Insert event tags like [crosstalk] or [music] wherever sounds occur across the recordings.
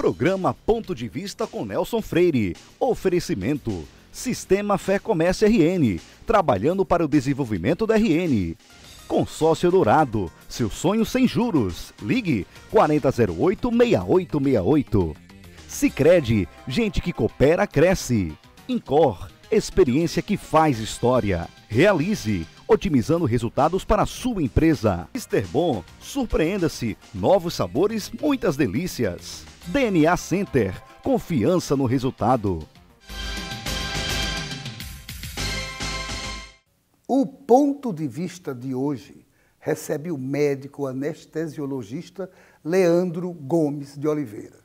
Programa Ponto de Vista com Nelson Freire. Oferecimento. Sistema Fé Comércio RN. Trabalhando para o desenvolvimento da RN. Consórcio Dourado. Seu sonho sem juros. Ligue 4008-6868. Sicredi Gente que coopera, cresce. Incor. Experiência que faz história. Realize otimizando resultados para a sua empresa. Mister Bom, surpreenda-se, novos sabores, muitas delícias. DNA Center, confiança no resultado. O ponto de vista de hoje recebe o médico anestesiologista Leandro Gomes de Oliveira.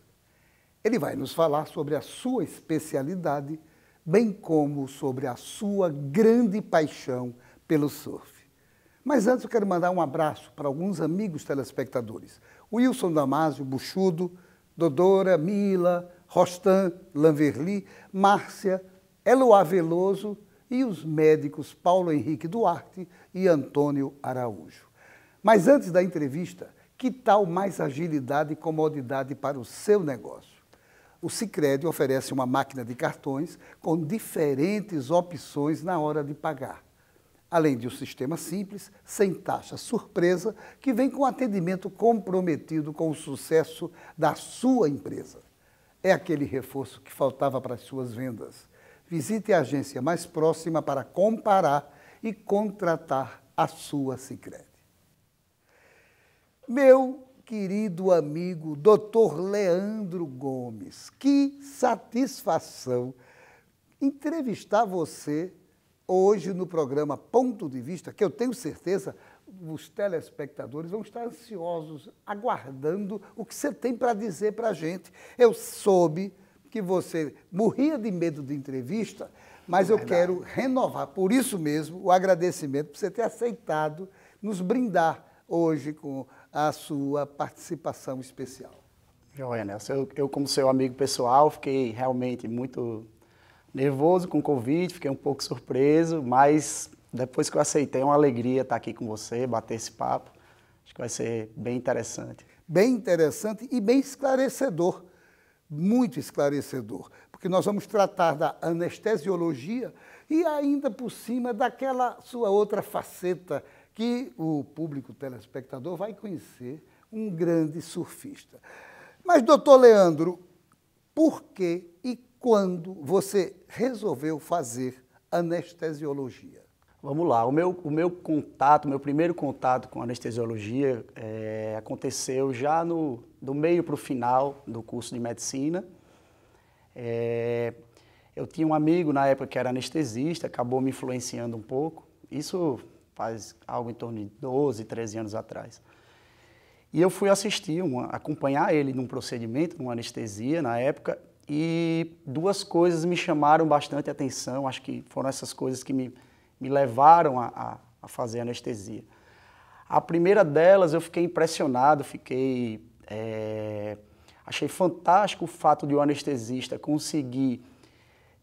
Ele vai nos falar sobre a sua especialidade, bem como sobre a sua grande paixão pelo surf. Mas antes eu quero mandar um abraço para alguns amigos telespectadores. Wilson Damásio, Buxudo, Dodora, Mila, Rostan, Lanverli, Márcia, Eloá Veloso e os médicos Paulo Henrique Duarte e Antônio Araújo. Mas antes da entrevista, que tal mais agilidade e comodidade para o seu negócio? O Sicredi oferece uma máquina de cartões com diferentes opções na hora de pagar além de um sistema simples, sem taxa surpresa, que vem com atendimento comprometido com o sucesso da sua empresa. É aquele reforço que faltava para as suas vendas. Visite a agência mais próxima para comparar e contratar a sua Sicredi. Meu querido amigo Dr. Leandro Gomes, que satisfação entrevistar você Hoje, no programa Ponto de Vista, que eu tenho certeza os telespectadores vão estar ansiosos, aguardando o que você tem para dizer para a gente. Eu soube que você morria de medo de entrevista, mas é eu quero renovar, por isso mesmo, o agradecimento por você ter aceitado nos brindar hoje com a sua participação especial. Joia, Nelson. Eu, eu como seu amigo pessoal, fiquei realmente muito nervoso com o convite, fiquei um pouco surpreso, mas depois que eu aceitei, é uma alegria estar aqui com você, bater esse papo. Acho que vai ser bem interessante. Bem interessante e bem esclarecedor, muito esclarecedor, porque nós vamos tratar da anestesiologia e ainda por cima daquela sua outra faceta que o público telespectador vai conhecer, um grande surfista. Mas, doutor Leandro, por que e quando você resolveu fazer anestesiologia? Vamos lá, o meu, o meu contato, meu primeiro contato com anestesiologia é, aconteceu já no, do meio para o final do curso de medicina. É, eu tinha um amigo na época que era anestesista, acabou me influenciando um pouco. Isso faz algo em torno de 12, 13 anos atrás. E eu fui assistir, uma, acompanhar ele num procedimento, numa anestesia na época, e duas coisas me chamaram bastante atenção, acho que foram essas coisas que me, me levaram a, a, fazer anestesia. A primeira delas eu fiquei impressionado, fiquei. É, achei fantástico o fato de o um anestesista conseguir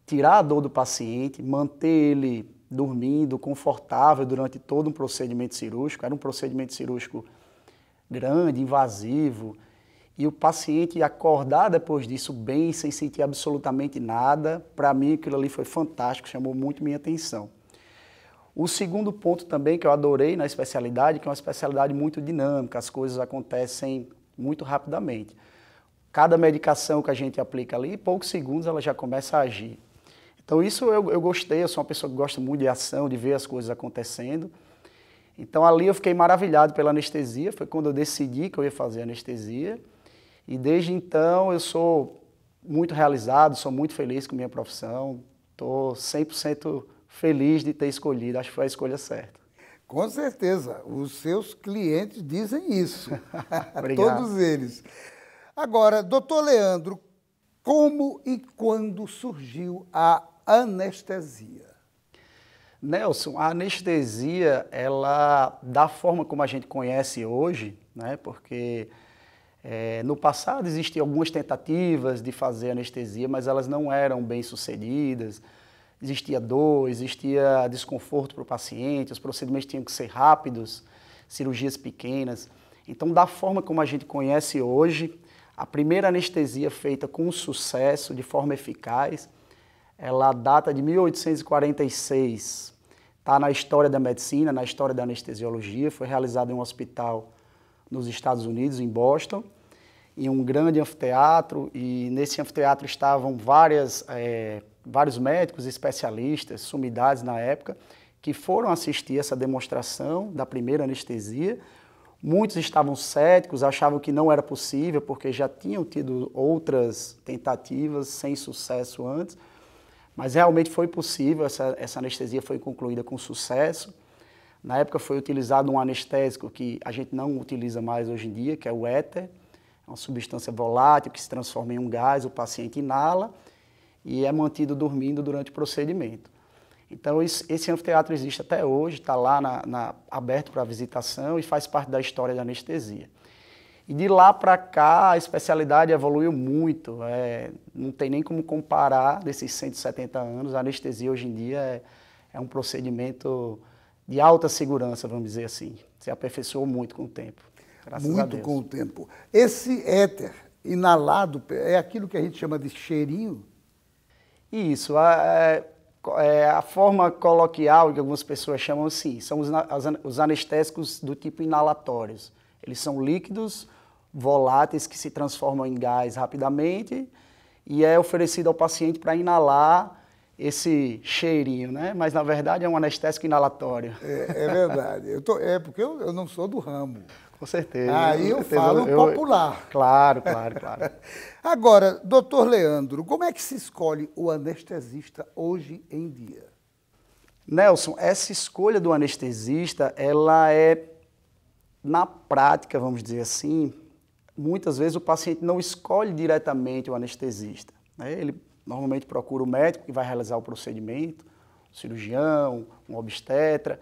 tirar a dor do paciente, manter ele dormindo, confortável durante todo um procedimento cirúrgico. Era um procedimento cirúrgico grande, invasivo e o paciente acordar depois disso bem, sem sentir absolutamente nada, para mim aquilo ali foi fantástico, chamou muito minha atenção. O segundo ponto também que eu adorei na especialidade, que é uma especialidade muito dinâmica, as coisas acontecem muito rapidamente. Cada medicação que a gente aplica ali, em poucos segundos ela já começa a agir. Então isso eu, eu gostei, eu sou uma pessoa que gosta muito de ação, de ver as coisas acontecendo. Então ali eu fiquei maravilhado pela anestesia, foi quando eu decidi que eu ia fazer anestesia. E desde então eu sou muito realizado, sou muito feliz com minha profissão, estou 100% feliz de ter escolhido, acho que foi a escolha certa. Com certeza, os seus clientes dizem isso, [laughs] [laughs] todos eles. Agora, doutor Leandro, como e quando surgiu a anestesia? Nelson, a anestesia, ela, da forma como a gente conhece hoje, né, porque é, no passado existiam algumas tentativas de fazer anestesia, mas elas não eram bem sucedidas. Existia dor, existia desconforto para o paciente, os procedimentos tinham que ser rápidos, cirurgias pequenas. Então, da forma como a gente conhece hoje, a primeira anestesia feita com sucesso, de forma eficaz, ela data de 1846. Está na história da medicina, na história da anestesiologia, foi realizada em um hospital nos Estados Unidos, em Boston, em um grande anfiteatro. E nesse anfiteatro estavam várias, é, vários médicos, especialistas, sumidades na época, que foram assistir essa demonstração da primeira anestesia. Muitos estavam céticos, achavam que não era possível, porque já tinham tido outras tentativas sem sucesso antes. Mas realmente foi possível, essa, essa anestesia foi concluída com sucesso. Na época foi utilizado um anestésico que a gente não utiliza mais hoje em dia, que é o éter, é uma substância volátil que se transforma em um gás, o paciente inala e é mantido dormindo durante o procedimento. Então, esse anfiteatro existe até hoje, está lá na, na, aberto para visitação e faz parte da história da anestesia. E de lá para cá, a especialidade evoluiu muito. É, não tem nem como comparar desses 170 anos. A anestesia hoje em dia é, é um procedimento de alta segurança, vamos dizer assim. Se aperfeiçoou muito com o tempo. Graças muito a Deus. com o tempo. Esse éter inalado é aquilo que a gente chama de cheirinho? Isso. A, é, é, a forma coloquial que algumas pessoas chamam assim, são os, os anestésicos do tipo inalatórios. Eles são líquidos voláteis que se transformam em gás rapidamente e é oferecido ao paciente para inalar esse cheirinho, né? Mas na verdade é um anestésico inalatório. É, é verdade. Eu tô, é porque eu, eu, não sou do ramo. Com certeza. Aí eu certeza. falo eu, popular. Claro, claro, claro. [laughs] Agora, doutor Leandro, como é que se escolhe o anestesista hoje em dia? Nelson, essa escolha do anestesista, ela é, na prática, vamos dizer assim, muitas vezes o paciente não escolhe diretamente o anestesista. Né? Ele normalmente procura o médico que vai realizar o procedimento, um cirurgião, um obstetra.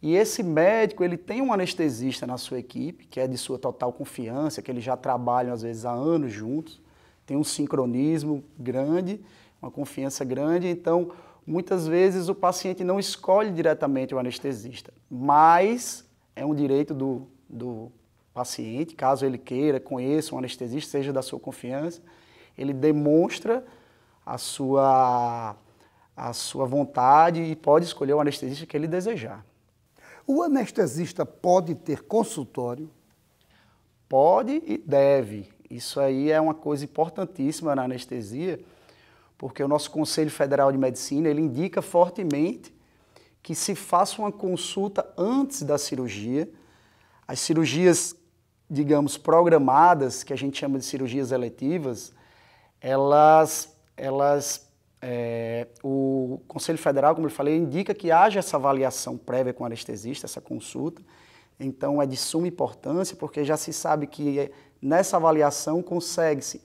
E esse médico, ele tem um anestesista na sua equipe, que é de sua total confiança, que eles já trabalham às vezes há anos juntos, tem um sincronismo grande, uma confiança grande, então muitas vezes o paciente não escolhe diretamente o anestesista, mas é um direito do, do paciente, caso ele queira, conheça um anestesista, seja da sua confiança, ele demonstra a sua, a sua vontade e pode escolher o anestesista que ele desejar. O anestesista pode ter consultório? Pode e deve. Isso aí é uma coisa importantíssima na anestesia, porque o nosso Conselho Federal de Medicina ele indica fortemente que se faça uma consulta antes da cirurgia. As cirurgias, digamos, programadas, que a gente chama de cirurgias eletivas, elas elas, é, o Conselho Federal, como eu falei, indica que haja essa avaliação prévia com o anestesista, essa consulta. Então, é de suma importância, porque já se sabe que eh, nessa avaliação consegue-se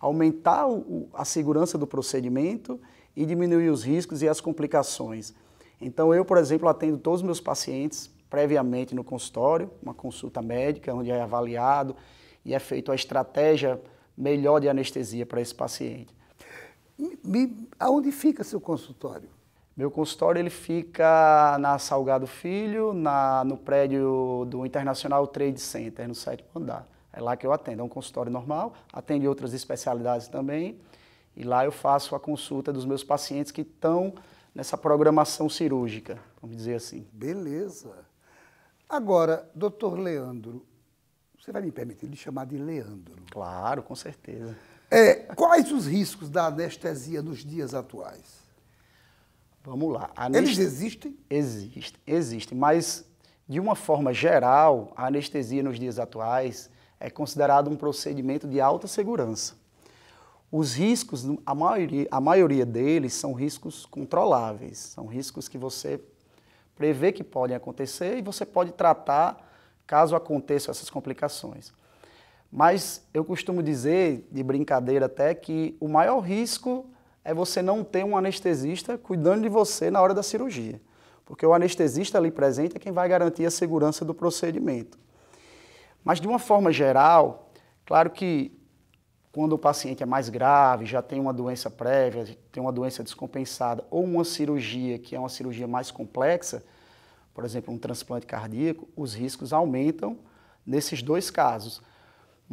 aumentar o, a segurança do procedimento e diminuir os riscos e as complicações. Então, eu, por exemplo, atendo todos os meus pacientes previamente no consultório, uma consulta médica, onde é avaliado e é feita a estratégia melhor de anestesia para esse paciente aonde fica seu consultório? Meu consultório ele fica na Salgado Filho, na, no prédio do Internacional Trade Center, no sétimo andar. É lá que eu atendo. É um consultório normal, atende outras especialidades também. E lá eu faço a consulta dos meus pacientes que estão nessa programação cirúrgica, vamos dizer assim. Beleza. Agora, doutor Leandro, você vai me permitir de chamar de Leandro? Claro, com certeza. É, quais os riscos da anestesia nos dias atuais? Vamos lá. Anest... Eles existem? Existem, existem, mas de uma forma geral, a anestesia nos dias atuais é considerada um procedimento de alta segurança. Os riscos, a maioria, a maioria deles são riscos controláveis, são riscos que você prevê que podem acontecer e você pode tratar caso aconteçam essas complicações. Mas eu costumo dizer, de brincadeira até, que o maior risco é você não ter um anestesista cuidando de você na hora da cirurgia. Porque o anestesista ali presente é quem vai garantir a segurança do procedimento. Mas de uma forma geral, claro que quando o paciente é mais grave, já tem uma doença prévia, tem uma doença descompensada ou uma cirurgia que é uma cirurgia mais complexa, por exemplo, um transplante cardíaco, os riscos aumentam nesses dois casos.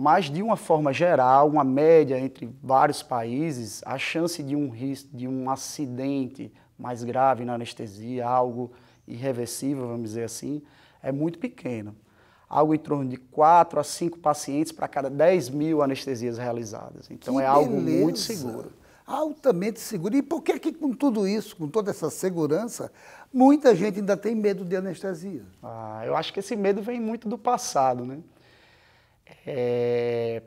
Mas, de uma forma geral, uma média entre vários países, a chance de um risco, de um acidente mais grave na anestesia, algo irreversível, vamos dizer assim, é muito pequena. Algo em torno de 4 a 5 pacientes para cada 10 mil anestesias realizadas. Então, que é algo beleza. muito seguro. Altamente seguro. E por que, que com tudo isso, com toda essa segurança, muita gente ainda tem medo de anestesia? Ah, eu acho que esse medo vem muito do passado, né? é,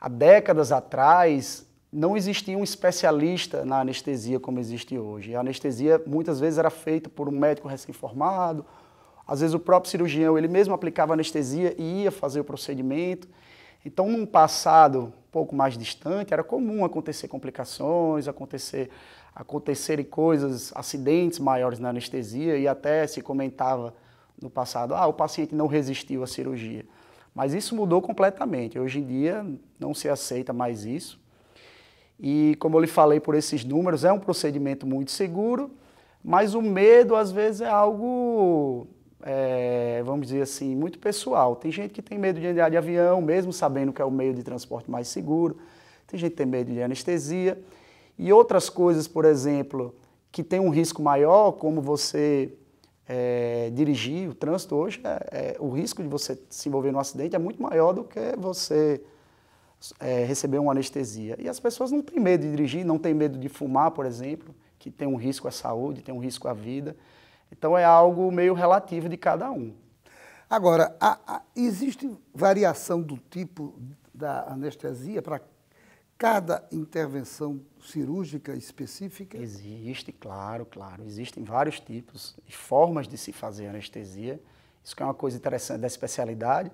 há décadas atrás, não existia um especialista na anestesia como existe hoje. A anestesia muitas vezes era feita por um médico recém-formado, às vezes o próprio cirurgião, ele mesmo aplicava anestesia e ia fazer o procedimento. Então, num passado um pouco mais distante, era comum acontecer complicações, acontecer acontecerem coisas, acidentes maiores na anestesia e até se comentava no passado, ah, o paciente não resistiu à cirurgia. Mas isso mudou completamente. Hoje em dia não se aceita mais isso. E como eu lhe falei por esses números, é um procedimento muito seguro, mas o medo às vezes é algo, é, vamos dizer assim, muito pessoal. Tem gente que tem medo de andar de avião, mesmo sabendo que é o meio de transporte mais seguro. Tem gente que tem medo de anestesia. E outras coisas, por exemplo, que tem um risco maior, como você é, dirigir, o trânsito hoje, é, é, o risco de você se envolver num acidente é muito maior do que você é, receber uma anestesia. E as pessoas não têm medo de dirigir, não têm medo de fumar, por exemplo, que tem um risco à saúde, tem um risco à vida. Então é algo meio relativo de cada um. Agora, a, a, existe variação do tipo da anestesia para cada intervenção cirúrgica específica? Existe, claro, claro. Existem vários tipos e formas de se fazer anestesia. Isso que é uma coisa interessante da especialidade.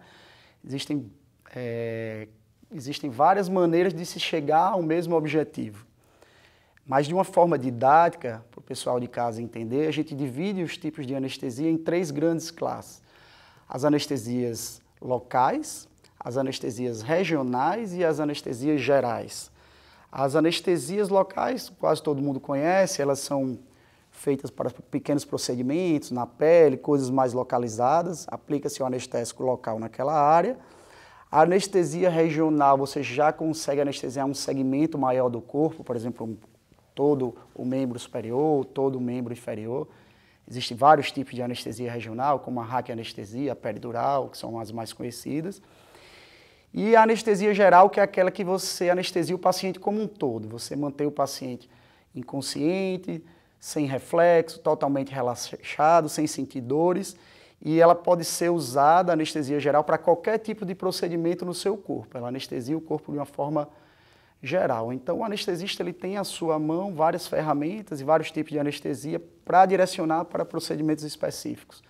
Existem, é, existem várias maneiras de se chegar ao mesmo objetivo. Mas de uma forma didática, para o pessoal de casa entender, a gente divide os tipos de anestesia em três grandes classes. As anestesias locais, as anestesias regionais e as anestesias gerais. As anestesias locais, quase todo mundo conhece, elas são feitas para pequenos procedimentos na pele, coisas mais localizadas, aplica-se o anestésico local naquela área. A anestesia regional, você já consegue anestesiar um segmento maior do corpo, por exemplo, um, todo o membro superior, todo o membro inferior. Existem vários tipos de anestesia regional, como a raquianestesia, a peridural, que são as mais conhecidas. E a anestesia geral, que é aquela que você anestesia o paciente como um todo, você mantém o paciente inconsciente, sem reflexo, totalmente relaxado, sem sentir dores, e ela pode ser usada, anestesia geral, para qualquer tipo de procedimento no seu corpo. Ela anestesia o corpo de uma forma geral. Então, o anestesista ele tem à sua mão várias ferramentas e vários tipos de anestesia para direcionar para procedimentos específicos.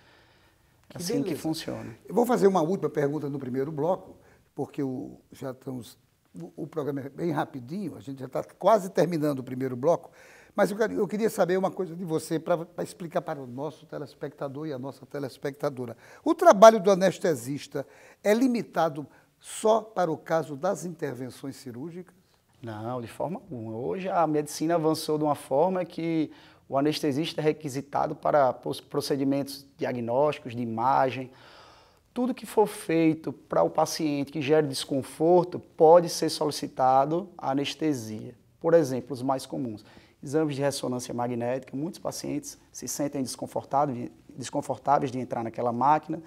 Que é assim beleza. que funciona. Eu vou fazer uma última pergunta no primeiro bloco porque o, já estamos. O, o programa é bem rapidinho, a gente já está quase terminando o primeiro bloco, mas eu, eu queria saber uma coisa de você para explicar para o nosso telespectador e a nossa telespectadora. O trabalho do anestesista é limitado só para o caso das intervenções cirúrgicas? Não, de forma alguma. Hoje a medicina avançou de uma forma que o anestesista é requisitado para procedimentos diagnósticos, de imagem, tudo que for feito para o paciente que gere desconforto pode ser solicitado anestesia. Por exemplo, os mais comuns. Exames de ressonância magnética, muitos pacientes se sentem desconfortáveis, desconfortáveis de entrar naquela máquina,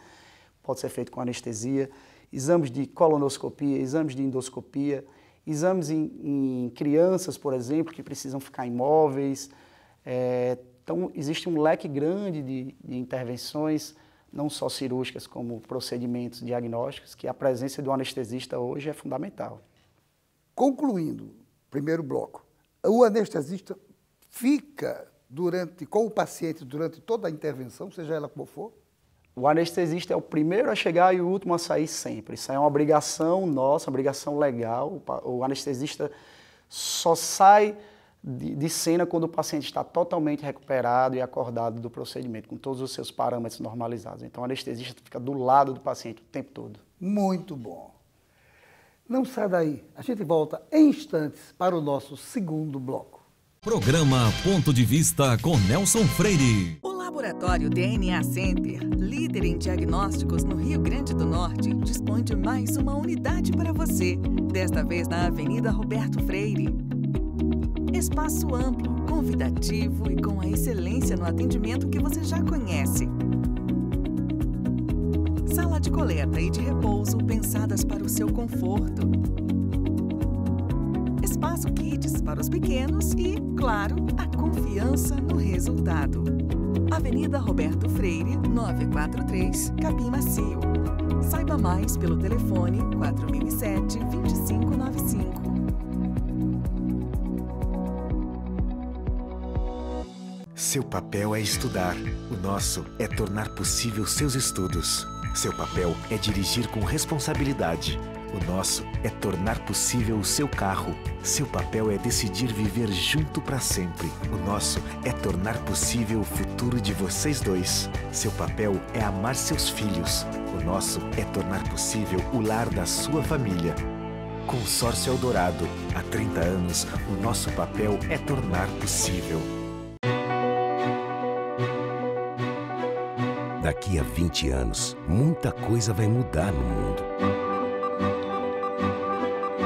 pode ser feito com anestesia. Exames de colonoscopia, exames de endoscopia, exames em, em crianças, por exemplo, que precisam ficar imóveis. É, então, existe um leque grande de, de intervenções não só cirúrgicas, como procedimentos diagnósticos, que a presença do anestesista hoje é fundamental. Concluindo, primeiro bloco, o anestesista fica durante com o paciente durante toda a intervenção, seja ela como for? O anestesista é o primeiro a chegar e o último a sair sempre. Isso é uma obrigação nossa, uma obrigação legal. O anestesista só sai de, de, cena quando o paciente está totalmente recuperado e acordado do procedimento, com todos os seus parâmetros normalizados. Então, o anestesista fica do lado do paciente o tempo todo. Muito bom. Não sai daí. A gente volta em instantes para o nosso segundo bloco. Programa Ponto de Vista com Nelson Freire. O Laboratório DNA Center, líder em diagnósticos no Rio Grande do Norte, dispõe de mais uma unidade para você. Desta vez na Avenida Roberto Freire. Espaço amplo, convidativo e com a excelência no atendimento que você já conhece. Sala de coleta e de repouso pensadas para o seu conforto. Espaço Kids para os pequenos e, claro, a confiança no resultado. Avenida Roberto Freire, 943, Capim Macio. Saiba mais pelo telefone 4007 2595. Seu papel é estudar. O nosso é tornar possível seus estudos. Seu papel é dirigir com responsabilidade. O nosso é tornar possível o seu carro. Seu papel é decidir viver junto para sempre. O nosso é tornar possível o futuro de vocês dois. Seu papel é amar seus filhos. O nosso é tornar possível o lar da sua família. Consórcio Eldorado. Há 30 anos, o nosso papel é tornar possível. daqui a 20 anos, muita coisa vai mudar no mundo.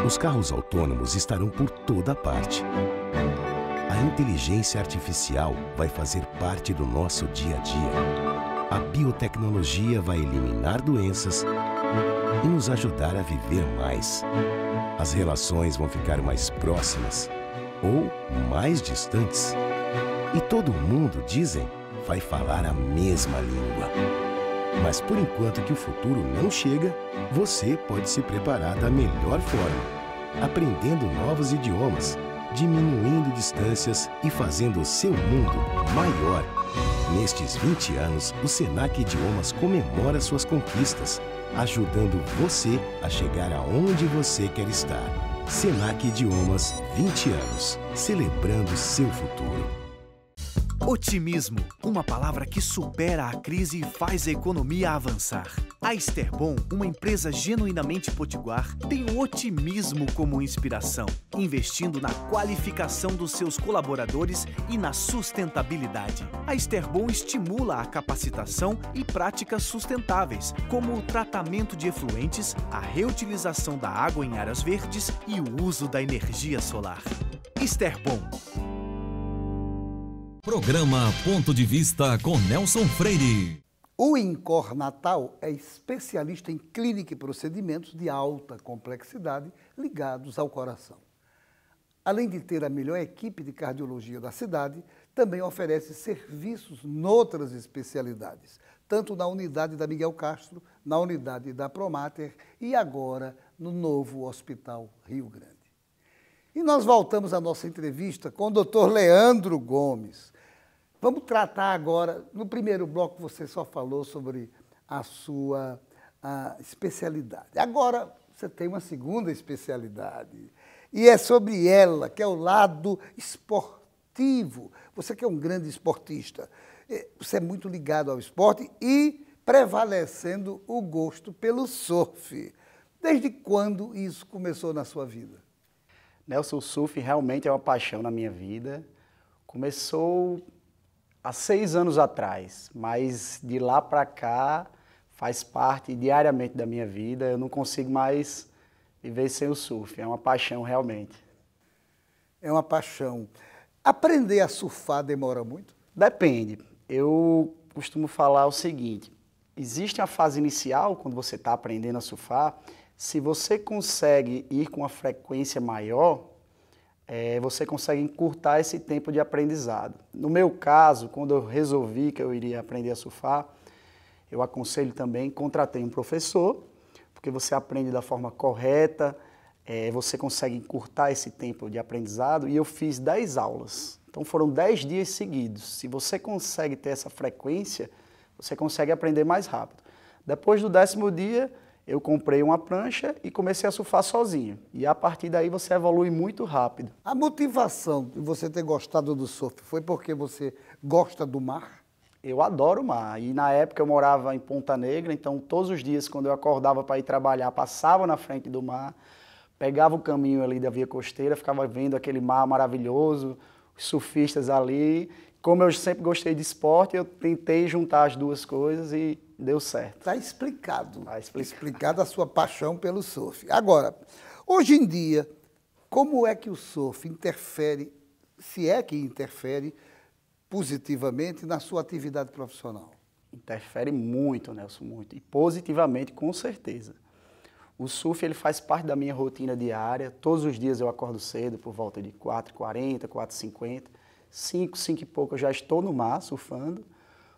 Os carros autônomos estarão por toda parte. A inteligência artificial vai fazer parte do nosso dia a dia. A biotecnologia vai eliminar doenças e nos ajudar a viver mais. As relações vão ficar mais próximas ou mais distantes. E todo mundo, dizem, vai falar a mesma língua. Mas por enquanto que o futuro não chega, você pode se preparar da melhor forma, aprendendo novos idiomas, diminuindo distâncias e fazendo o seu mundo maior. Nestes 20 anos, o Senac Idiomas comemora suas conquistas, ajudando você a chegar aonde você quer estar. Senac Idiomas, 20 anos, celebrando seu futuro. Otimismo, uma palavra que supera a crise e faz a economia avançar. A Esterbon, uma empresa genuinamente potiguar, tem o otimismo como inspiração, investindo na qualificação dos seus colaboradores e na sustentabilidade. A Esterbon estimula a capacitação e práticas sustentáveis, como o tratamento de efluentes, a reutilização da água em áreas verdes e o uso da energia solar. Esterbon, Programa Ponto de Vista com Nelson Freire. O INCOR Natal é especialista em clínica e procedimentos de alta complexidade ligados ao coração. Além de ter a melhor equipe de cardiologia da cidade, também oferece serviços noutras especialidades, tanto na unidade da Miguel Castro, na unidade da Promater e agora no novo Hospital Rio Grande. E nós voltamos à nossa entrevista com o doutor Leandro Gomes. Vamos tratar agora, no primeiro bloco você só falou sobre a sua a especialidade. Agora você tem uma segunda especialidade. E é sobre ela, que é o lado esportivo. Você que é um grande esportista, eh, você é muito ligado ao esporte e prevalecendo o gosto pelo surf. Desde quando isso começou na sua vida? Nelson, né, o surf realmente é uma paixão na minha vida. Começou há seis anos atrás, mas de lá para cá faz parte diariamente da minha vida. Eu não consigo mais viver sem o surf. É uma paixão realmente. É uma paixão. Aprender a surfar demora muito? Depende. Eu costumo falar o seguinte: existe uma fase inicial quando você está aprendendo a surfar se você consegue ir com uma frequência maior, é, você consegue encurtar esse tempo de aprendizado. No meu caso, quando eu resolvi que eu iria aprender a surfar, eu aconselho também, contratei um professor, porque você aprende da forma correta, é, você consegue encurtar esse tempo de aprendizado, e eu fiz 10 aulas. Então foram 10 dias seguidos. Se você consegue ter essa frequência, você consegue aprender mais rápido. Depois do décimo dia, eu comprei uma prancha e comecei a surfar sozinho. E a partir daí você evolui muito rápido. A motivação de você ter gostado do surf foi porque você gosta do mar? Eu adoro o mar. E na época eu morava em Ponta Negra, então todos os dias quando eu acordava para ir trabalhar, passava na frente do mar, pegava o caminho ali da via costeira, ficava vendo aquele mar maravilhoso, surfistas ali. Como eu sempre gostei de esporte, eu tentei juntar as duas coisas e deu certo. Está explicado. Está explicado. explicado a sua paixão pelo surf. Agora, hoje em dia, como é que o surf interfere, se é que interfere positivamente na sua atividade profissional? Interfere muito, Nelson, muito. E positivamente, com certeza. O surf ele faz parte da minha rotina diária. Todos os dias eu acordo cedo, por volta de 4h40, 4h50. 5, 5 e pouco eu já estou no mar surfando.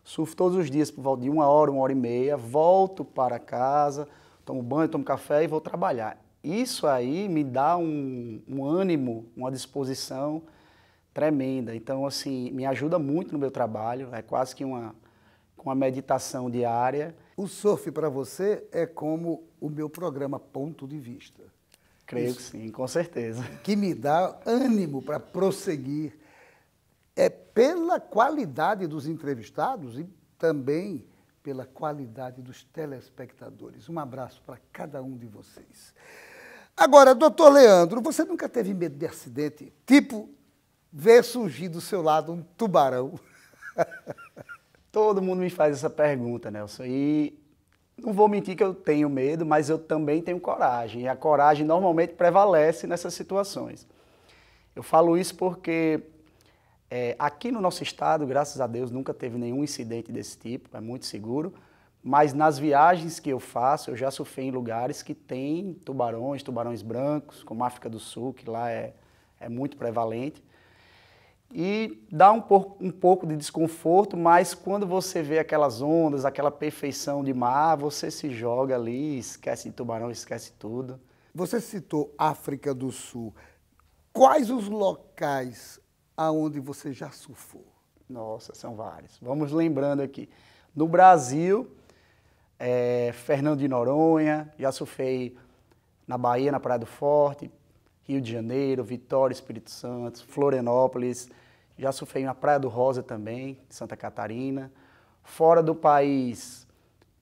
Surfo todos os dias por volta de uma hora, uma hora e meia. Volto para casa, tomo banho, tomo café e vou trabalhar. Isso aí me dá um, um ânimo, uma disposição tremenda. Então, assim, me ajuda muito no meu trabalho. É quase que uma, uma meditação diária. O surf para você é como o meu programa Ponto de Vista. Creio Isso, que sim, com certeza. Que me dá ânimo para prosseguir. É pela qualidade dos entrevistados e também pela qualidade dos telespectadores. Um abraço para cada um de vocês. Agora, doutor Leandro, você nunca teve medo de acidente? Tipo, ver surgir do seu lado um tubarão. [laughs] Todo mundo me faz essa pergunta, Nelson. E não vou mentir que eu tenho medo, mas eu também tenho coragem. E a coragem normalmente prevalece nessas situações. Eu falo isso porque é, aqui no nosso estado, graças a Deus, nunca teve nenhum incidente desse tipo, é muito seguro. Mas nas viagens que eu faço, eu já surfei em lugares que tem tubarões, tubarões brancos, como a África do Sul, que lá é, é muito prevalente e dá um pouco, um pouco de desconforto, mas quando você vê aquelas ondas, aquela perfeição de mar, você se joga ali, esquece de tubarão, esquece tudo. Você citou África do Sul. Quais os locais aonde você já surfou? Nossa, são vários. Vamos lembrando aqui. No Brasil, é, Fernando de Noronha, já surfei na Bahia, na Praia do Forte, Rio de Janeiro, Vitória, Espírito Santo, Florianópolis, já surfei na Praia do Rosa também, Santa Catarina. Fora do país,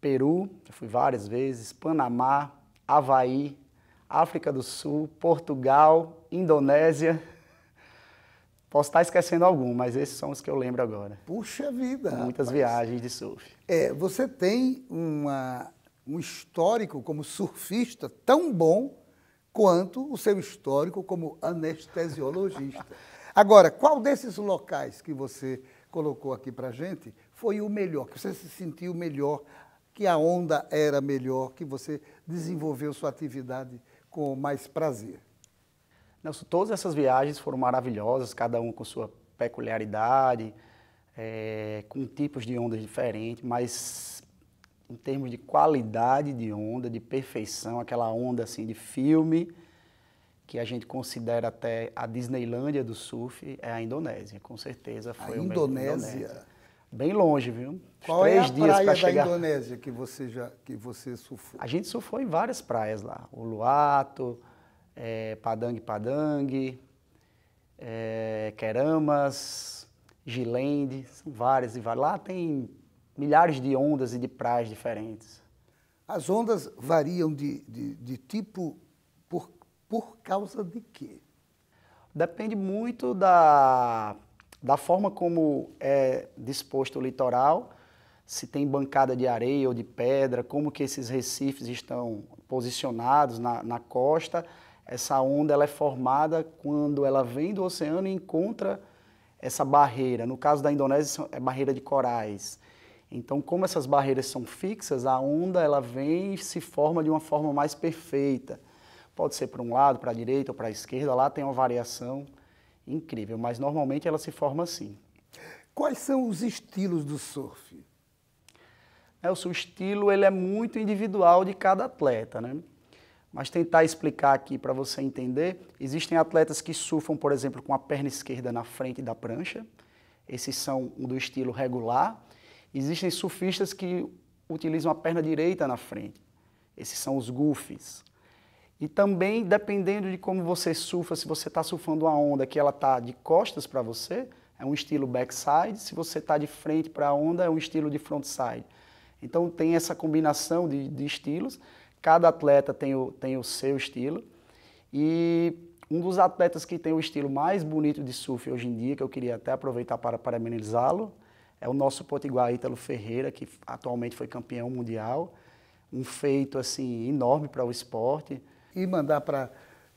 Peru, já fui várias vezes, Panamá, Havaí, África do Sul, Portugal, Indonésia. [laughs] Posso estar esquecendo algum, mas esses são os que eu lembro agora. Puxa vida! Muitas rapaz. viagens de surf. É, você tem uma, um histórico como surfista tão bom quanto o seu histórico como anestesiologista. [laughs] Agora, qual desses locais que você colocou aqui para gente foi o melhor, que você se sentiu melhor, que a onda era melhor, que você desenvolveu sua atividade com mais prazer? Nelson, todas essas viagens foram maravilhosas, cada uma com sua peculiaridade, é, com tipos de ondas diferentes, mas em termos de qualidade de onda, de perfeição, aquela onda assim de filme, que a gente considera até a Disneylândia do surf, é a Indonésia. Com certeza foi a Indonésia. Indonésia. Bem longe, viu? Qual é Três é a dias praia chegar... da Indonésia que você já que você surfou? A gente surfou em várias praias lá, o Luato, é, Padang Padang, é, Queramas, Gilende, são várias e várias. Lá tem milhares de ondas e de praias diferentes. As ondas variam de, de, de tipo por por causa de quê? Depende muito da, da forma como é disposto o litoral, se tem bancada de areia ou de pedra, como que esses recifes estão posicionados na, na costa. Essa onda ela é formada quando ela vem do oceano e encontra essa barreira. No caso da Indonésia, é barreira de corais. Então, como essas barreiras são fixas, a onda ela vem e se forma de uma forma mais perfeita. Pode ser para um lado, para a direita ou para a esquerda, lá tem uma variação incrível, mas normalmente ela se forma assim. Quais são os estilos do surf? É, o seu estilo ele é muito individual de cada atleta, né? Mas tentar explicar aqui para você entender, existem atletas que surfam, por exemplo, com a perna esquerda na frente da prancha. Esses são do estilo regular. Existem surfistas que utilizam a perna direita na frente. Esses são os goofies. E também, dependendo de como você surfa, se você está surfando uma onda que ela está de costas para você, é um estilo backside. Se você está de frente para a onda, é um estilo de frontside. Então tem essa combinação de, de estilos. Cada atleta tem o, tem o seu estilo. E um dos atletas que tem o estilo mais bonito de surf hoje em dia, que eu queria até aproveitar para parabenizá-lo, é o nosso potiguar Ítalo Ferreira, que atualmente foi campeão mundial. Um feito assim enorme para o esporte e mandar para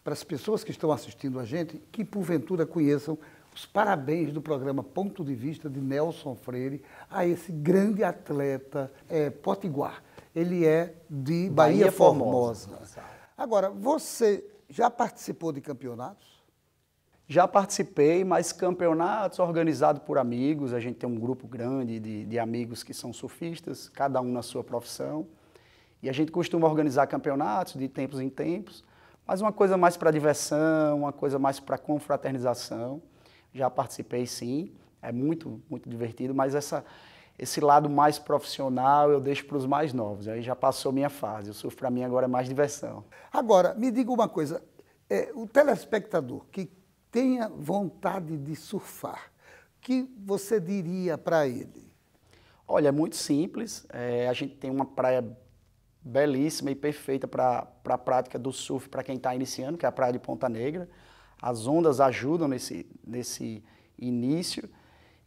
as pessoas que estão assistindo a gente, que porventura conheçam os parabéns do programa Ponto de Vista de Nelson Freire a esse grande atleta é, potiguar. Ele é de Bahia, Bahia Formosa. Formosa. Agora, você já participou de campeonatos? Já participei, mas campeonatos organizados por amigos, a gente tem um grupo grande de, de amigos que são surfistas, cada um na sua profissão. E a gente costuma organizar campeonatos de tempos em tempos, mas uma coisa mais para diversão, uma coisa mais para confraternização. Já participei, sim, é muito, muito divertido, mas essa, esse lado mais profissional eu deixo para os mais novos. Aí já passou minha fase. O surf para mim agora é mais diversão. Agora, me diga uma coisa: é, o telespectador que tenha vontade de surfar, que você diria para ele? Olha, é muito simples. É, a gente tem uma praia belíssima e perfeita para a prática do surf para quem está iniciando, que é a praia de Ponta Negra. As ondas ajudam nesse, nesse início.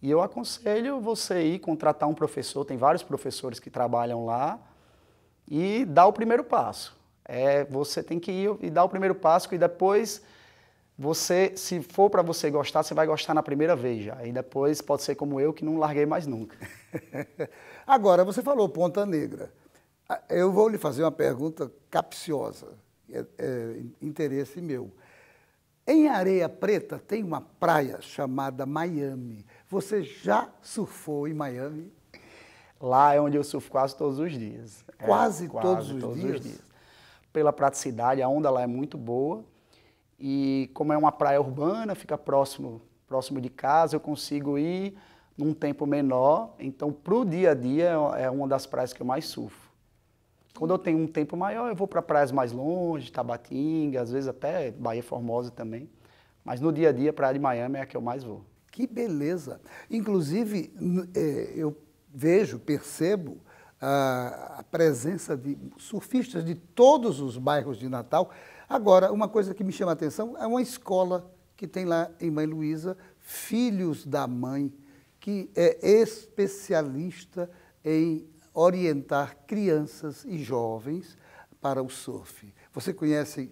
E eu aconselho você ir contratar um professor, tem vários professores que trabalham lá, e dar o primeiro passo. É, você tem que ir e dar o primeiro passo, e depois você, se for para você gostar, você vai gostar na primeira vez já. E depois pode ser como eu, que não larguei mais nunca. [laughs] Agora, você falou Ponta Negra. Ah, eu vou lhe fazer uma pergunta capciosa, é, é, interesse meu. Em Areia Preta tem uma praia chamada Miami. Você já surfou em Miami? Lá é onde eu surfo quase todos os dias. É, quase, é, quase todos, os, todos dias? os dias? Pela praticidade, a onda lá é muito boa. E como é uma praia urbana, fica próximo, próximo de casa, eu consigo ir num tempo menor. Então, para o dia a dia, é, é uma das praias que eu mais surfo. Quando eu tenho um tempo maior, eu vou para praias mais longe, Tabatinga, às vezes até Bahia Formosa também. Mas no dia a dia, praia de Miami é a que eu mais vou. Que beleza! Inclusive, é, eu vejo, percebo a presença de surfistas de todos os bairros de Natal. Agora, uma coisa que me chama a atenção é uma escola que tem lá em Mãe Luísa, Filhos da Mãe, que é especialista em orientar crianças e jovens para o surf. Você conhece,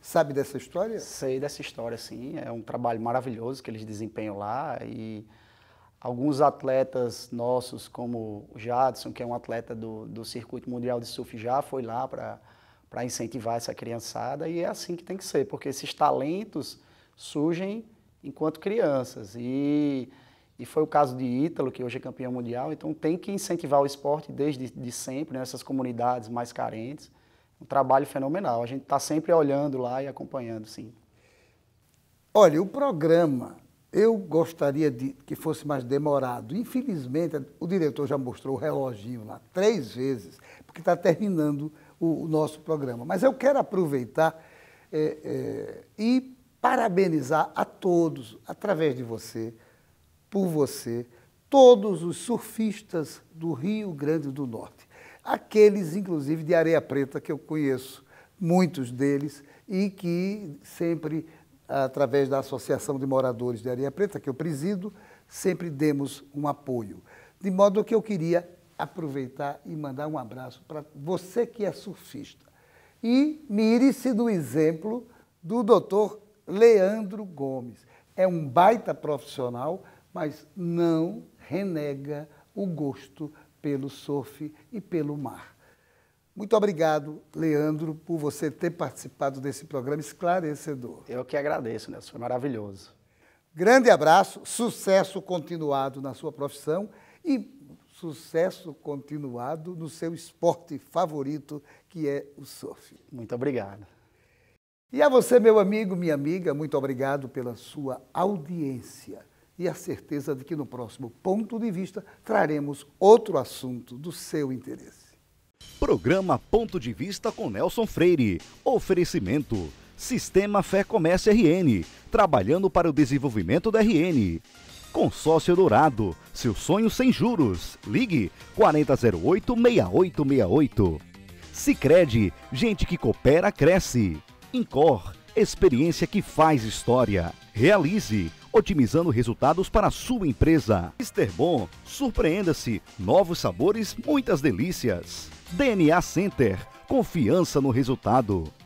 sabe dessa história? Sei dessa história, sim. É um trabalho maravilhoso que eles desempenham lá e alguns atletas nossos, como o Jadson, que é um atleta do, do circuito mundial de surf, já foi lá para para incentivar essa criançada e é assim que tem que ser, porque esses talentos surgem enquanto crianças e e foi o caso de Ítalo, que hoje é campeão mundial. Então tem que incentivar o esporte desde de sempre, nessas né? comunidades mais carentes. Um trabalho fenomenal. A gente está sempre olhando lá e acompanhando, sim. Olha, o programa eu gostaria de que fosse mais demorado. Infelizmente, o diretor já mostrou o reloginho lá três vezes, porque está terminando o, o, nosso programa. Mas eu quero aproveitar é, é, e parabenizar a todos, através de você, por você todos os surfistas do Rio Grande do Norte. Aqueles, inclusive, de areia preta que eu conheço, muitos deles, e que sempre, através da Associação de Moradores de Areia Preta, que eu presido, sempre demos um apoio. De modo que eu queria aproveitar e mandar um abraço para você que é surfista. E mire-se do exemplo do doutor Leandro Gomes. É um baita profissional, mas não renega o gosto pelo surf e pelo mar. Muito obrigado, Leandro, por você ter participado desse programa esclarecedor. Eu que agradeço, né? Foi maravilhoso. Grande abraço, sucesso continuado na sua profissão e sucesso continuado no seu esporte favorito, que é o surf. Muito obrigado. E a você, meu amigo, minha amiga, muito obrigado pela sua audiência e a certeza de que no próximo ponto de vista traremos outro assunto do seu interesse. Programa Ponto de Vista com Nelson Freire. Oferecimento Sistema Fé Comércio RN, trabalhando para o desenvolvimento da RN. Consórcio Dourado, seu sonho sem juros. Ligue 4008-6868. Cicred, gente que coopera, cresce. Incor, experiência que faz história. Realize otimizando resultados para sua empresa. Mister Bom, surpreenda-se, novos sabores, muitas delícias. DNA Center, confiança no resultado.